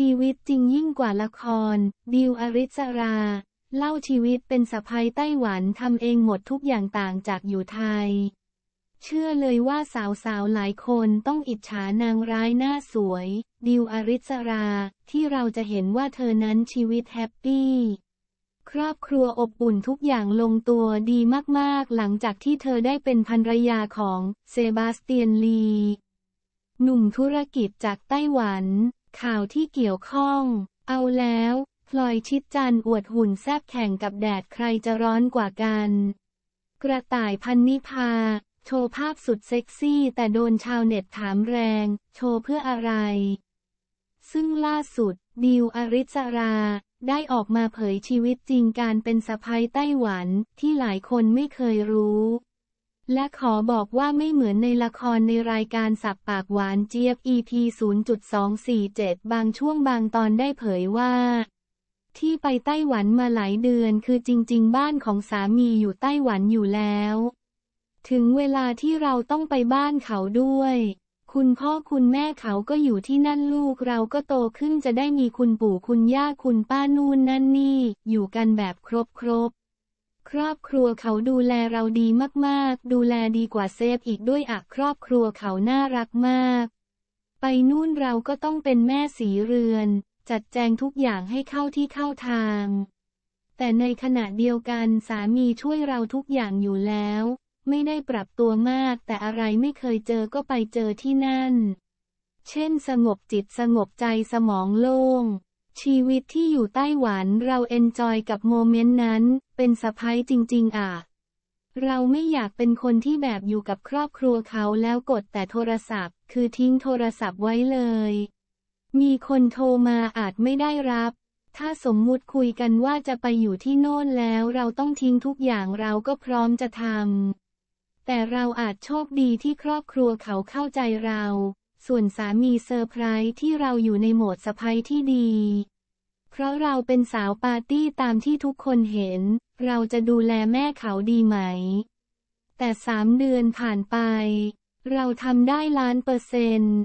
ชีวิตจริงยิ่งกว่าละคร ดิวอริสรา เล่าชีวิตเป็นสะพายไต้หวัน ทำเองหมดทุกอย่างต่างจากอยู่ไทย เชื่อเลยว่าสาว ๆ หลายคนต้องอิจฉานางร้ายหน้าสวย ดิวอริสรา ที่เราจะเห็นว่าเธอนั้นชีวิตแฮปปี้ ครอบครัวอบอุ่นทุกอย่างลงตัวดีมากๆ หลังจากที่เธอได้เป็นภรรยาของเซบาสเตียน ลี หนุ่มธุรกิจจากไต้หวันข่าวที่เกี่ยวข้อง เอาแล้ว พลอยชิดจันอวดหุ่นแซบแข่งกับแดดใครจะร้อนกว่ากัน กระต่ายพันนิพา โชว์ภาพสุดเซ็กซี่แต่โดนชาวเน็ตถามแรง โชว์เพื่ออะไร ซึ่งล่าสุดดิวอริศรา ได้ออกมาเผยชีวิตจริงการเป็นสะพ้ายไต้หวันที่หลายคนไม่เคยรู้และขอบอกว่าไม่เหมือนในละครในรายการสับปากหวานเจี๊ยบ EP 0.247 บางช่วงบางตอนได้เผยว่า ที่ไปไต้หวันมาหลายเดือน คือจริง ๆ บ้านของสามีอยู่ไต้หวันอยู่แล้ว ถึงเวลาที่เราต้องไปบ้านเขาด้วย คุณพ่อคุณแม่เขาก็อยู่ที่นั่นลูกเราก็โตขึ้นจะได้มีคุณปู่คุณย่าคุณป้านู่นนั่นนี่ อยู่กันแบบครบครบครอบครัวเขาดูแลเราดีมากๆ ดูแลดีกว่าเซฟอีกด้วยอะครอบครัวเขาน่ารักมาก ไปนู่นเราก็ต้องเป็นแม่สีเรือน จัดแจงทุกอย่างให้เข้าที่เข้าทาง แต่ในขณะเดียวกันสามีช่วยเราทุกอย่างอยู่แล้ว ไม่ได้ปรับตัวมาก แต่อะไรไม่เคยเจอก็ไปเจอที่นั่น เช่นสงบจิตสงบใจสมองโล่งชีวิตที่อยู่ไต้หวันเราเอนจอยกับโมเมนต์นั้น เป็นสะพ้ายจริงๆ อ่ะ เราไม่อยากเป็นคนที่แบบอยู่กับครอบครัวเขาแล้วกดแต่โทรศัพท์ คือทิ้งโทรศัพท์ไว้เลย มีคนโทรมาอาจไม่ได้รับ ถ้าสมมุติคุยกันว่าจะไปอยู่ที่โน่นแล้วเราต้องทิ้งทุกอย่างเราก็พร้อมจะทำ แต่เราอาจโชคดีที่ครอบครัวเขาเข้าใจเราส่วนสามีเซอร์ไพรส์ที่เราอยู่ในโหมดสะพายที่ดี เพราะเราเป็นสาวปาร์ตี้ตามที่ทุกคนเห็น เราจะดูแลแม่เขาดีไหม แต่สามเดือนผ่านไป เราทำได้ล้านเปอร์เซนต์